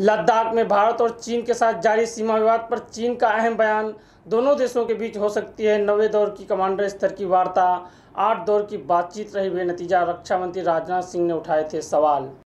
लद्दाख में भारत और चीन के साथ जारी सीमा विवाद पर चीन का अहम बयान दोनों देशों के बीच हो सकती है नवे दौर की कमांडर स्तर की वार्ता आठ दौर की बातचीत रही बेनतीजा रक्षा मंत्री राजनाथ सिंह ने उठाए थे सवाल